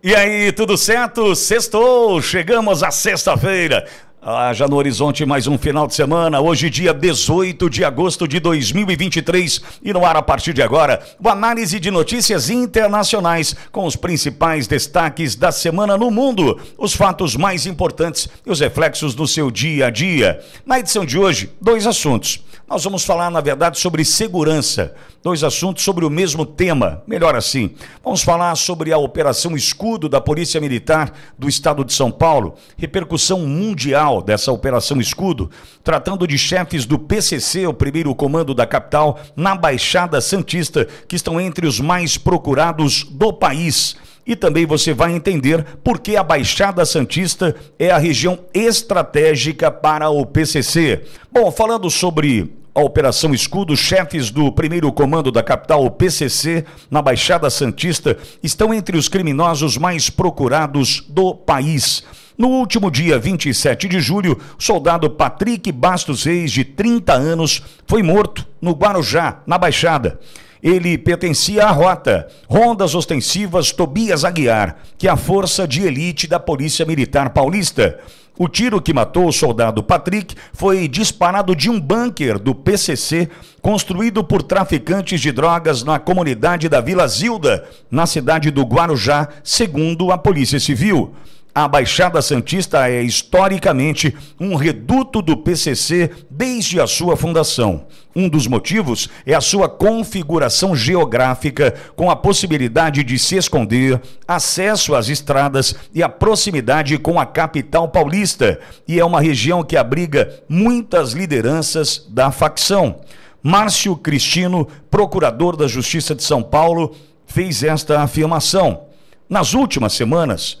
E aí, tudo certo? Sextou, chegamos à sexta-feira. Ah, já no horizonte mais um final de semana, hoje dia 18 de agosto de 2023 e no ar a partir de agora, o análise de notícias internacionais com os principais destaques da semana no mundo, os fatos mais importantes e os reflexos do seu dia a dia. Na edição de hoje, dois assuntos. Nós vamos falar, na verdade, sobre segurança dois assuntos sobre o mesmo tema. Melhor assim, vamos falar sobre a Operação Escudo da Polícia Militar do Estado de São Paulo, repercussão mundial dessa Operação Escudo, tratando de chefes do PCC, o primeiro comando da capital, na Baixada Santista, que estão entre os mais procurados do país e também você vai entender por que a Baixada Santista é a região estratégica para o PCC. Bom, falando sobre a Operação Escudo, chefes do primeiro comando da capital, o PCC, na Baixada Santista, estão entre os criminosos mais procurados do país. No último dia 27 de julho, o soldado Patrick Bastos Reis, de 30 anos, foi morto no Guarujá, na Baixada. Ele pertencia à rota Rondas Ostensivas Tobias Aguiar, que é a força de elite da Polícia Militar Paulista. O tiro que matou o soldado Patrick foi disparado de um bunker do PCC construído por traficantes de drogas na comunidade da Vila Zilda, na cidade do Guarujá, segundo a Polícia Civil. A Baixada Santista é historicamente um reduto do PCC desde a sua fundação. Um dos motivos é a sua configuração geográfica, com a possibilidade de se esconder, acesso às estradas e a proximidade com a capital paulista, e é uma região que abriga muitas lideranças da facção. Márcio Cristino, procurador da Justiça de São Paulo, fez esta afirmação. Nas últimas semanas,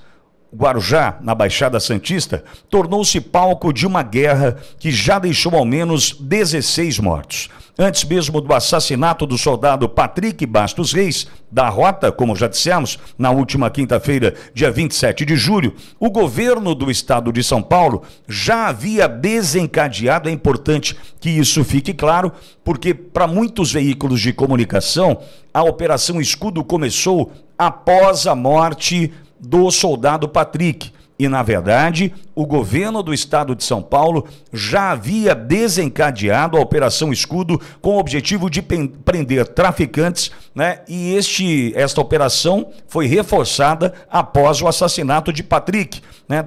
Guarujá, na Baixada Santista, tornou-se palco de uma guerra que já deixou ao menos 16 mortos. Antes mesmo do assassinato do soldado Patrick Bastos Reis, da Rota, como já dissemos, na última quinta-feira, dia 27 de julho, o governo do estado de São Paulo já havia desencadeado, é importante que isso fique claro, porque para muitos veículos de comunicação, a Operação Escudo começou após a morte do soldado Patrick. E, na verdade, o governo do estado de São Paulo já havia desencadeado a Operação Escudo com o objetivo de prender traficantes, né? E este, esta operação foi reforçada após o assassinato de Patrick, né?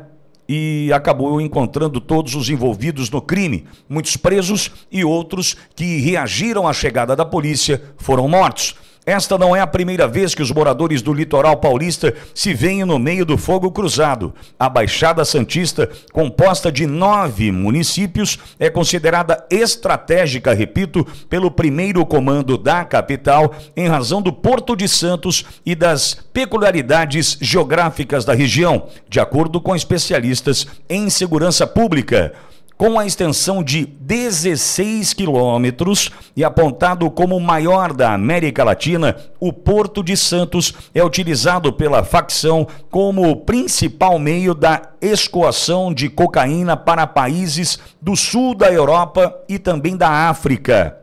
e acabou encontrando todos os envolvidos no crime. Muitos presos e outros que reagiram à chegada da polícia foram mortos. Esta não é a primeira vez que os moradores do litoral paulista se veem no meio do fogo cruzado. A Baixada Santista, composta de nove municípios, é considerada estratégica, repito, pelo primeiro comando da capital, em razão do Porto de Santos e das peculiaridades geográficas da região, de acordo com especialistas em segurança pública com a extensão de 16 quilômetros e apontado como o maior da América Latina, o Porto de Santos é utilizado pela facção como o principal meio da escoação de cocaína para países do sul da Europa e também da África.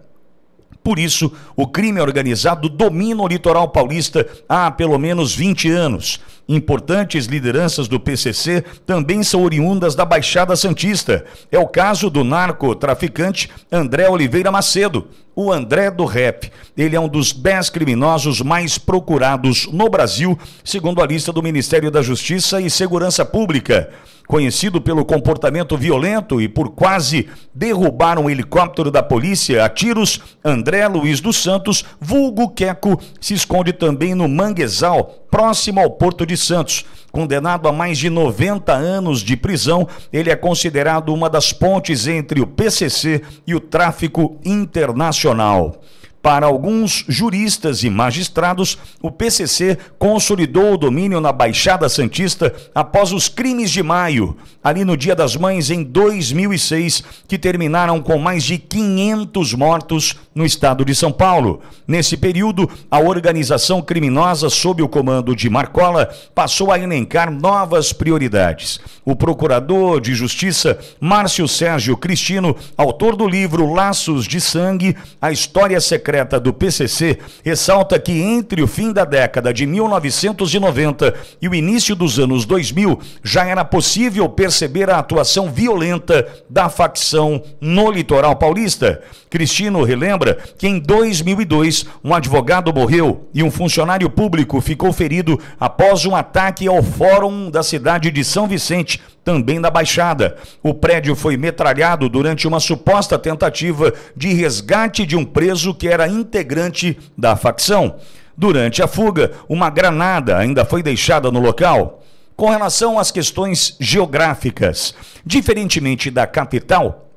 Por isso, o crime é organizado domina o litoral paulista há pelo menos 20 anos. Importantes lideranças do PCC também são oriundas da Baixada Santista. É o caso do narcotraficante André Oliveira Macedo, o André do Rap. Ele é um dos dez criminosos mais procurados no Brasil, segundo a lista do Ministério da Justiça e Segurança Pública. Conhecido pelo comportamento violento e por quase derrubar um helicóptero da polícia a tiros, André Luiz dos Santos, vulgo Queco, se esconde também no Manguezal, próximo ao Porto de Santos. Condenado a mais de 90 anos de prisão, ele é considerado uma das pontes entre o PCC e o tráfico internacional. Para alguns juristas e magistrados, o PCC consolidou o domínio na Baixada Santista após os crimes de maio, ali no Dia das Mães em 2006, que terminaram com mais de 500 mortos no estado de São Paulo. Nesse período, a organização criminosa, sob o comando de Marcola, passou a elencar novas prioridades. O procurador de justiça Márcio Sérgio Cristino, autor do livro Laços de Sangue, a história secreta secreta do PCC ressalta que entre o fim da década de 1990 e o início dos anos 2000 já era possível perceber a atuação violenta da facção no litoral paulista. Cristino relembra que em 2002 um advogado morreu e um funcionário público ficou ferido após um ataque ao Fórum da cidade de São Vicente também na Baixada. O prédio foi metralhado durante uma suposta tentativa de resgate de um preso que era integrante da facção. Durante a fuga, uma granada ainda foi deixada no local. Com relação às questões geográficas, diferentemente da capital,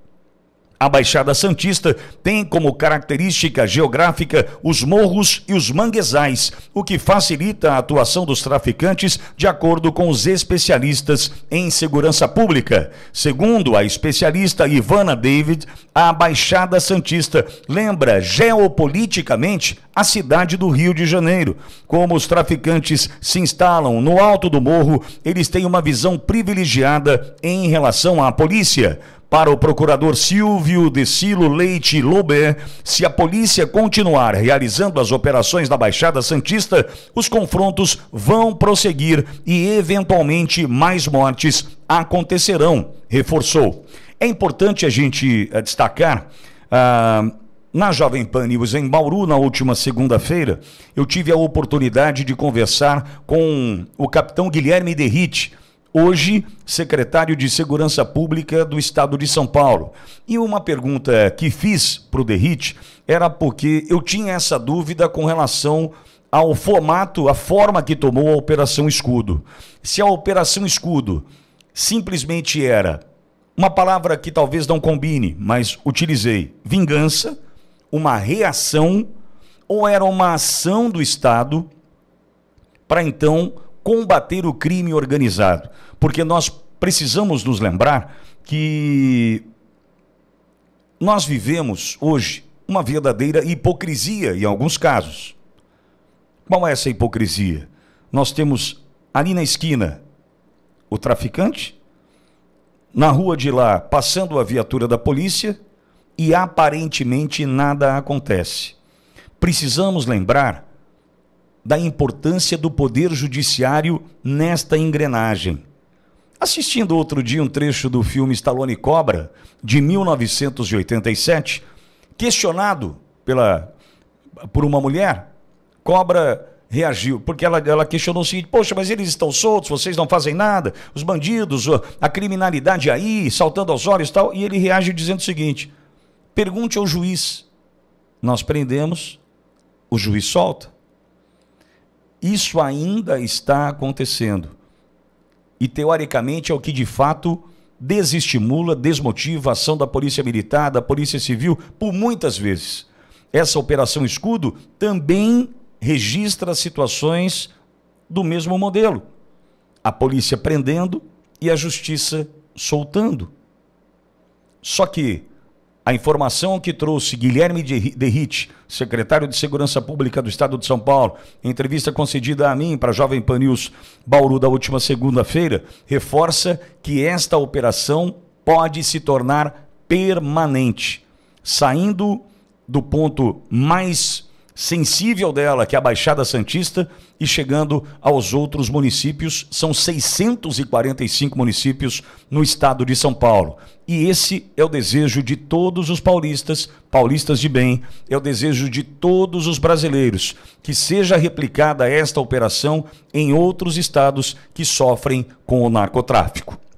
a Baixada Santista tem como característica geográfica os morros e os manguezais, o que facilita a atuação dos traficantes, de acordo com os especialistas em segurança pública. Segundo a especialista Ivana David, a Baixada Santista lembra geopoliticamente a cidade do Rio de Janeiro. Como os traficantes se instalam no alto do morro, eles têm uma visão privilegiada em relação à polícia. Para o procurador Silvio de Silo Leite Lobé, se a polícia continuar realizando as operações da Baixada Santista, os confrontos vão prosseguir e, eventualmente, mais mortes acontecerão, reforçou. É importante a gente eh, destacar. Ah, na Jovem Pan News em Bauru, na última segunda-feira, eu tive a oportunidade de conversar com o capitão Guilherme Derrite, hoje secretário de Segurança Pública do Estado de São Paulo. E uma pergunta que fiz para o Derrit era porque eu tinha essa dúvida com relação ao formato, a forma que tomou a Operação Escudo. Se a Operação Escudo simplesmente era uma palavra que talvez não combine, mas utilizei vingança, uma reação ou era uma ação do Estado para então combater o crime organizado. Porque nós precisamos nos lembrar que nós vivemos hoje uma verdadeira hipocrisia em alguns casos. Qual é essa hipocrisia? Nós temos ali na esquina o traficante, na rua de lá passando a viatura da polícia e aparentemente nada acontece. Precisamos lembrar da importância do poder judiciário nesta engrenagem. Assistindo outro dia um trecho do filme Stallone Cobra, de 1987, questionado pela, por uma mulher, Cobra reagiu, porque ela, ela questionou o seguinte: Poxa, mas eles estão soltos, vocês não fazem nada, os bandidos, a criminalidade aí, saltando aos olhos e tal. E ele reage dizendo o seguinte: Pergunte ao juiz. Nós prendemos, o juiz solta. Isso ainda está acontecendo. E teoricamente é o que de fato desestimula, desmotiva a ação da Polícia Militar, da Polícia Civil, por muitas vezes. Essa operação escudo também registra situações do mesmo modelo. A polícia prendendo e a justiça soltando. Só que a informação que trouxe Guilherme Ritt, secretário de Segurança Pública do Estado de São Paulo, em entrevista concedida a mim para a Jovem Pan News Bauru da última segunda-feira, reforça que esta operação pode se tornar permanente, saindo do ponto mais sensível dela, que é a Baixada Santista, e chegando aos outros municípios, são 645 municípios no estado de São Paulo. E esse é o desejo de todos os paulistas, paulistas de bem, é o desejo de todos os brasileiros, que seja replicada esta operação em outros estados que sofrem com o narcotráfico.